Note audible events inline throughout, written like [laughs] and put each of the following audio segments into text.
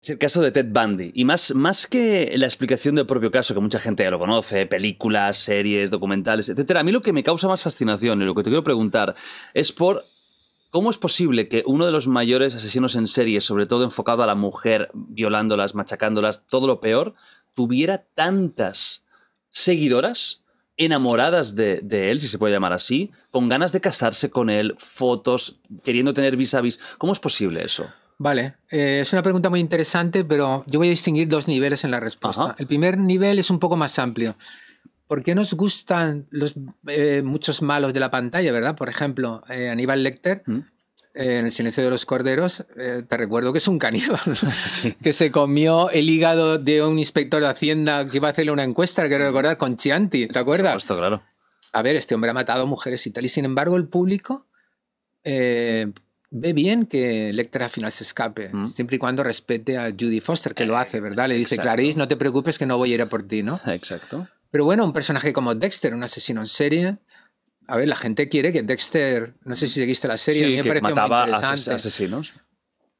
Es el caso de Ted Bundy. Y más, más que la explicación del propio caso, que mucha gente ya lo conoce, películas, series, documentales, etc. A mí lo que me causa más fascinación y lo que te quiero preguntar es por ¿Cómo es posible que uno de los mayores asesinos en serie, sobre todo enfocado a la mujer, violándolas, machacándolas, todo lo peor, tuviera tantas seguidoras enamoradas de, de, él, si se puede llamar así, con ganas de casarse con él, fotos, queriendo tener vis a vis? ¿Cómo es posible eso? Vale, eh, es una pregunta muy interesante, pero yo voy a distinguir dos niveles en la respuesta. El primer nivel es un poco más amplio. ¿Por qué nos gustan los, eh, muchos malos de la pantalla, verdad? Por ejemplo, eh, Aníbal Lecter, mm. en El silencio de los corderos, te recuerdo que es un caníbal, [laughs] que se comió el hígado de un inspector de Hacienda que iba a hacerle una encuesta, quiero recordar, con Chianti, ¿te acuerdas? claro. A ver, este hombre ha matado mujeres y tal, y sin embargo el público ve bien que Lecter al final se escape, mm. siempre y cuando respete a Judy Foster, que lo hace, eh, ¿verdad? Le dice, Clarice, no te preocupes que no voy a ir a por ti, ¿no? [laughs] Exacto. Pero bueno, un personaje como Dexter, un asesino en serie, a ver, la gente quiere que Dexter, no sé si mm. seguiste la serie, sí, mataba asesinos.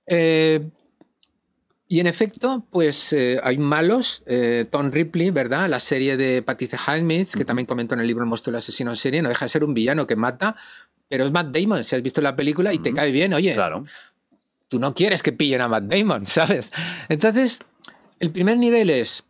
Eh, y en efecto, pues eh, hay malos. Tom Ripley, ¿verdad? La serie de Patricia Highsmith, que también comentó en el libro El monstruo del asesino en serie, no deja de ser un villano que mata pero es Matt Damon, si has visto la película y te cae bien, oye. Claro. Tú no quieres que pillen a Matt Damon, [laughs] ¿sabes? Entonces, el primer nivel es.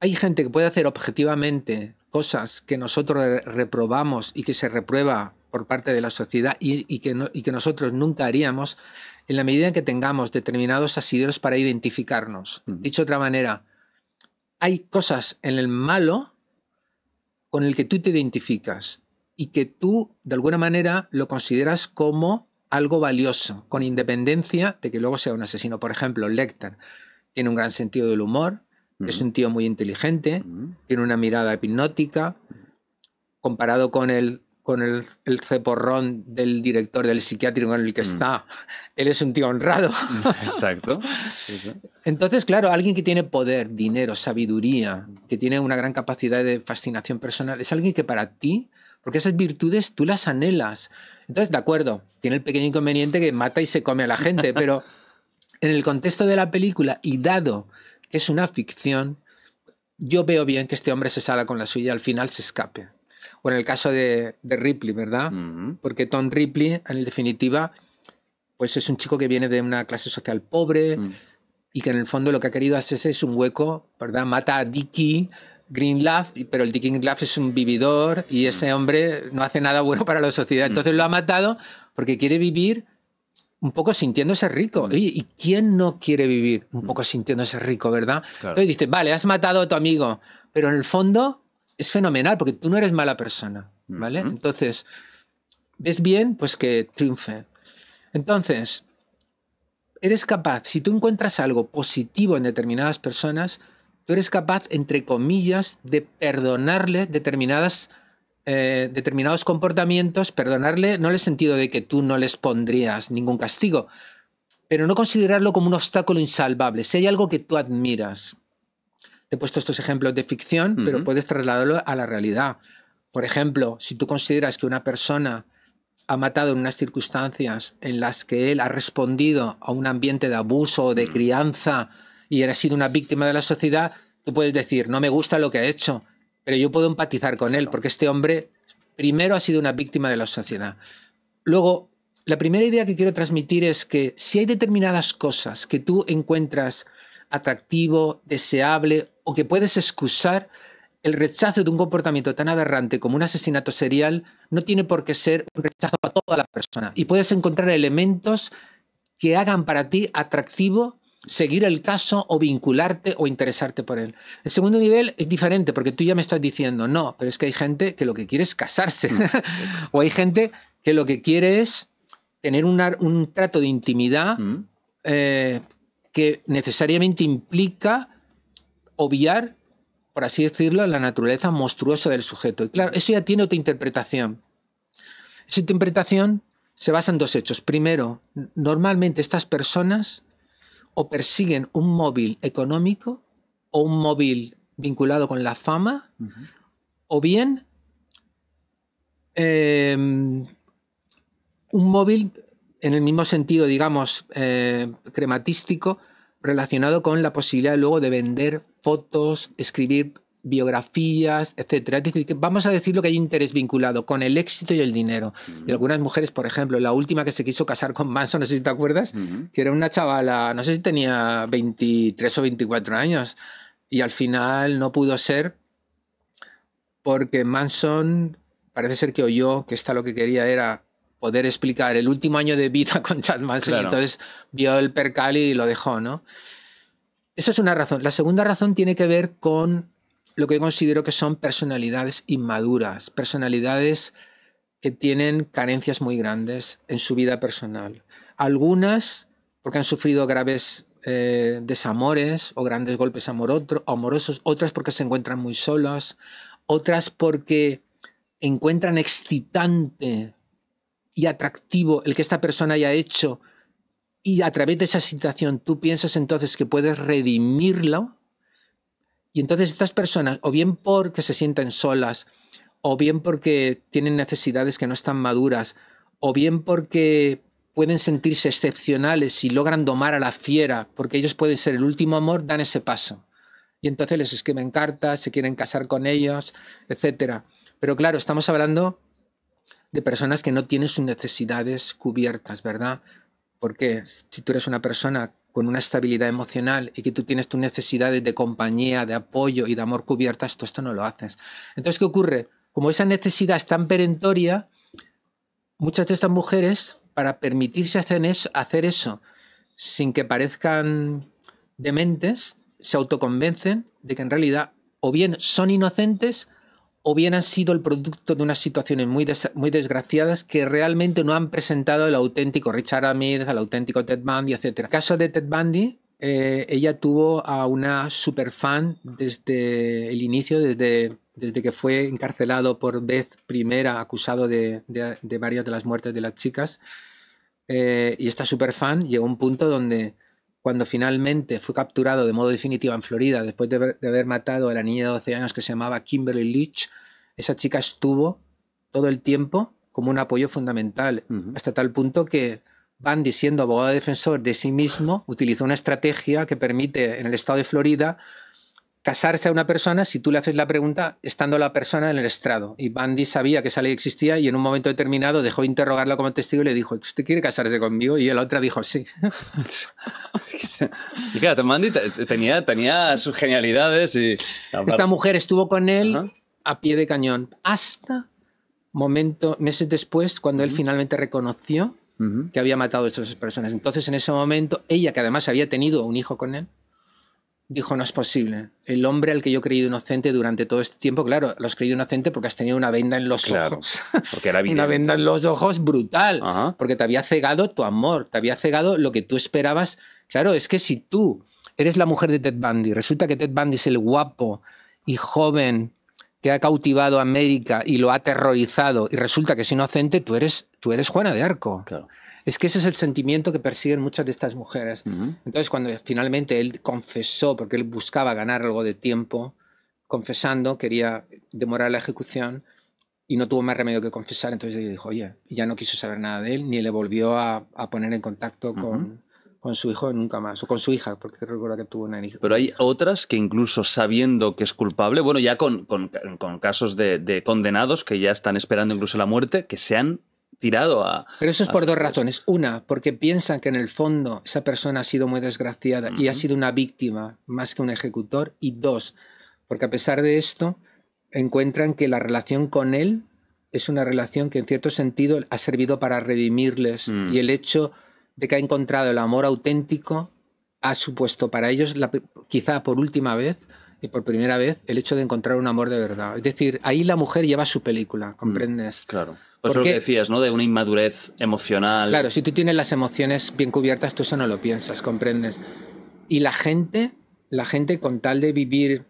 Hay gente que puede hacer objetivamente cosas que nosotros reprobamos y que se reprueba por parte de la sociedad y, que nosotros nunca haríamos en la medida en que tengamos determinados asideros para identificarnos. Dicho de otra manera, hay cosas en el malo con el que tú te identificas y que tú de alguna manera lo consideras como algo valioso, con independencia de que luego sea un asesino. Por ejemplo, Lecter tiene un gran sentido del humor, es un tío muy inteligente, tiene una mirada hipnótica, comparado con el con el, ceporrón del director del psiquiátrico en el que mm. está. Él es un tío honrado. [laughs] Exacto. Entonces, claro, alguien que tiene poder, dinero, sabiduría, que tiene una gran capacidad de fascinación personal, es alguien que para ti porque esas virtudes tú las anhelas. Entonces, de acuerdo, tiene el pequeño inconveniente que mata y se come a la gente, pero en el contexto de la película y dado que es una ficción, yo veo bien que este hombre se salga con la suya, al final se escape. O en el caso de, Ripley, ¿verdad? Porque Tom Ripley, en definitiva, pues es un chico que viene de una clase social pobre mm. y que en el fondo lo que ha querido hacer es un hueco, ¿verdad? Mata a Dicky, Greenleaf, pero el Dicking Laugh es un vividor y mm. ese hombre no hace nada bueno para la sociedad. Mm. Entonces lo ha matado porque quiere vivir un poco sintiéndose rico. Mm. Oye, ¿y quién no quiere vivir un poco sintiéndose rico, verdad? Entonces dice, vale, has matado a tu amigo, pero en el fondo es fenomenal porque tú no eres mala persona, ¿vale? Entonces, ves bien, pues que triunfe. Entonces, eres capaz, si tú encuentras algo positivo en determinadas personas, tú eres capaz, entre comillas, de perdonarle determinadas, eh, determinados comportamientos, perdonarle no en el sentido de que tú no les pondrías ningún castigo, pero no considerarlo como un obstáculo insalvable. Si hay algo que tú admiras, te he puesto estos ejemplos de ficción, pero puedes trasladarlo a la realidad. Por ejemplo, si tú consideras que una persona ha matado en unas circunstancias en las que él ha respondido a un ambiente de abuso o de mm. crianza y ha sido una víctima de la sociedad, tú puedes decir, no me gusta lo que ha hecho, pero yo puedo empatizar con él, porque este hombre primero ha sido una víctima de la sociedad. Luego, la primera idea que quiero transmitir es que si hay determinadas cosas que tú encuentras atractivo, deseable o que puedes excusar, el rechazo de un comportamiento tan aberrante como un asesinato serial no tiene por qué ser un rechazo para toda la persona. Y puedes encontrar elementos que hagan para ti atractivo seguir el caso o vincularte o interesarte por él. El segundo nivel es diferente porque tú ya me estás diciendo, no, pero es que hay gente que lo que quiere es casarse. Mm, [laughs] o hay gente que lo que quiere es tener un trato de intimidad mm. eh, que necesariamente implica obviar, por así decirlo, la naturaleza monstruosa del sujeto. Y claro, eso ya tiene otra interpretación. Esa interpretación se basa en dos hechos. Primero, normalmente estas personas o persiguen un móvil económico o un móvil vinculado con la fama, o bien em, un móvil en el mismo sentido, digamos, eh, crematístico, relacionado con la posibilidad luego de vender fotos, escribir biografías, etcétera. Es vamos a decir lo que hay interés vinculado con el éxito y el dinero. Y algunas mujeres, por ejemplo, la última que se quiso casar con Manson, no sé si te acuerdas, que era una chavala, no sé si tenía 23 o 24 años, y al final no pudo ser porque Manson parece ser que oyó que esta lo que quería era poder explicar el último año de vida [laughs] con Chad Manson y entonces vio el percal y lo dejó, ¿no? Esa es una razón. La segunda razón tiene que ver con lo que considero que son personalidades inmaduras, personalidades que tienen carencias muy grandes en su vida personal. Algunas porque han sufrido graves eh, desamores o grandes golpes amorosos, otras porque se encuentran muy solas, otras porque encuentran excitante y atractivo el que esta persona haya hecho y a través de esa situación tú piensas entonces que puedes redimirlo y entonces estas personas, o bien porque se sienten solas, o bien porque tienen necesidades que no están maduras, o bien porque pueden sentirse excepcionales y logran domar a la fiera, porque ellos pueden ser el último amor, dan ese paso. Y entonces les escriben cartas, se quieren casar con ellos, etc. Pero claro, estamos hablando de personas que no tienen sus necesidades cubiertas, ¿verdad? Porque si tú eres una persona con una estabilidad emocional y que tú tienes tus necesidades de compañía, de apoyo y de amor cubiertas, tú esto no lo haces. Entonces, ¿qué ocurre? Como esa necesidad es tan perentoria, muchas de estas mujeres, para permitirse hacer eso sin que parezcan dementes, se autoconvencen de que en realidad o bien son inocentes o bien han sido el producto de unas situaciones muy, muy desgraciadas que realmente no han presentado el auténtico Richard Amir, el auténtico Ted Bundy, etc. En el caso de Ted Bundy, eh, ella tuvo a una superfan desde el inicio, desde, desde que fue encarcelado por vez primera, acusado de, varias de las muertes de las chicas. Eh, y esta superfan llegó a un punto donde cuando finalmente fue capturado de modo definitivo en Florida después de haber, matado a la niña de 12 años que se llamaba Kimberly Leach, esa chica estuvo todo el tiempo como un apoyo fundamental, hasta tal punto que Bundy, siendo abogado defensor de sí mismo, utilizó una estrategia que permite en el estado de Florida casarse a una persona si tú le haces la pregunta estando la persona en el estrado. Y Bandy sabía que esa ley existía y en un momento determinado dejó interrogarla como testigo y le dijo, ¿usted quiere casarse conmigo? Y la otra dijo, sí. [laughs] y claro, Bandy tenía, tenía sus genialidades y... Esta mujer estuvo con él a pie de cañón hasta momento, meses después, cuando él finalmente reconoció que había matado a esas personas. Entonces, en ese momento, ella, que además había tenido un hijo con él, dijo, no es posible. El hombre al que yo he creído inocente durante todo este tiempo, claro, lo has creído inocente porque has tenido una venda en los ojos. Porque [laughs] una venda en los ojos brutal, porque te había cegado tu amor, te había cegado lo que tú esperabas. Claro, es que si tú eres la mujer de Ted Bundy, resulta que Ted Bundy es el guapo y joven que ha cautivado a América y lo ha aterrorizado y resulta que es inocente, tú eres, tú eres Juana de Arco. Claro. Es que ese es el sentimiento que persiguen muchas de estas mujeres. Entonces, cuando finalmente él confesó, porque él buscaba ganar algo de tiempo, confesando, quería demorar la ejecución y no tuvo más remedio que confesar, entonces ella dijo, oye, ya no quiso saber nada de él, ni le volvió a, poner en contacto con, su hijo nunca más, o con su hija, porque recuerdo que tuvo una hija. Pero hay otras que incluso sabiendo que es culpable, bueno, ya con, casos de, de, condenados que ya están esperando incluso la muerte, que se han tirado a... Pero eso es por dos razones. Una, porque piensan que en el fondo esa persona ha sido muy desgraciada y ha sido una víctima más que un ejecutor. Y dos, porque a pesar de esto, encuentran que la relación con él es una relación que en cierto sentido ha servido para redimirles. Mm. Y el hecho de que ha encontrado el amor auténtico ha supuesto para ellos, quizá por última vez, y por primera vez el hecho de encontrar un amor de verdad. Es decir, ahí la mujer lleva su película, mm. ¿comprendes? claro. Pues Porque, lo que decías, ¿no? De una inmadurez emocional. Claro, si tú tienes las emociones bien cubiertas, tú eso no lo piensas, comprendes. Y la gente, la gente con tal de vivir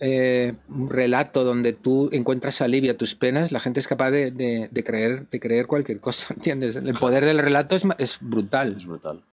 eh, un relato donde tú encuentras alivio a tus penas, la gente es capaz de, creer, de creer cualquier cosa, [laughs] ¿entiendes? El poder del relato es brutal. Es brutal.